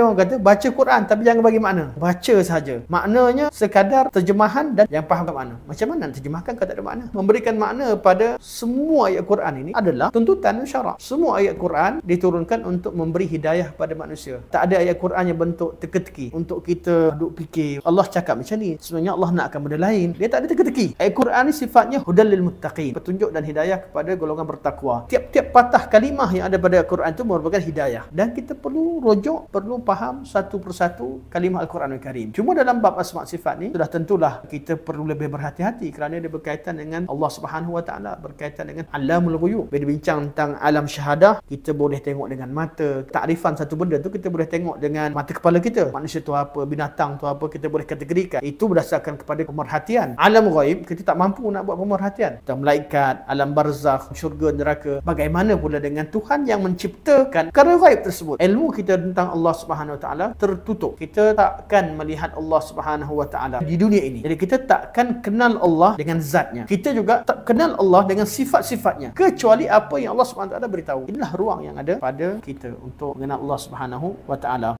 ada orang kata baca Quran tapi jangan bagi makna. Baca saja. Maknanya sekadar terjemahan dan yang faham tak mana? Macam mana nak terjemahkan kalau tak ada makna? Memberikan makna pada semua ayat Quran ini adalah tuntutan syarak. Semua ayat Quran diturunkan untuk memberi hidayah kepada manusia. Tak ada ayat Quran yang bentuk teka-teki untuk kita duduk fikir Allah cakap macam ni. Sebenarnya Allah nak akan benda lain. Dia tak ada teka-teki. Ayat Quran ni sifatnya hudalil muttaqin. Petunjuk dan hidayah kepada golongan bertakwa. Tiap-tiap patah kalimah yang ada pada Quran itu merupakan hidayah. Dan kita perlu rojok, perlu faham satu persatu kalimah Al-Quran Al-Karim. Cuma dalam bab asma' sifat ni, sudah tentulah kita perlu lebih berhati-hati kerana dia berkaitan dengan Allah Subhanahu Wa Taala berkaitan dengan alamul ghuyub. Bila bincang tentang alam syahadah, kita boleh tengok dengan mata. Takrifan satu benda tu kita boleh tengok dengan mata kepala kita. Manusia tu apa, binatang tu apa, kita boleh kategorikan. Itu berdasarkan kepada pemerhatian. Alam ghaib, kita tak mampu nak buat pemerhatian. Tentang malaikat, alam barzakh, syurga, neraka. Bagaimana pula dengan Tuhan yang menciptakan kerana ghaib tersebut. Ilmu kita tentang Allah Subhanahu Subhanahu Wa Taala tertutup. Kita takkan melihat Allah Subhanahu Wa Taala di dunia ini. Jadi kita takkan kenal Allah dengan zatnya. Kita juga tak kenal Allah dengan sifat-sifatnya. Kecuali apa yang Allah Subhanahu Wa Taala beritahu. Inilah ruang yang ada pada kita untuk mengenal Allah Subhanahu Wa Taala.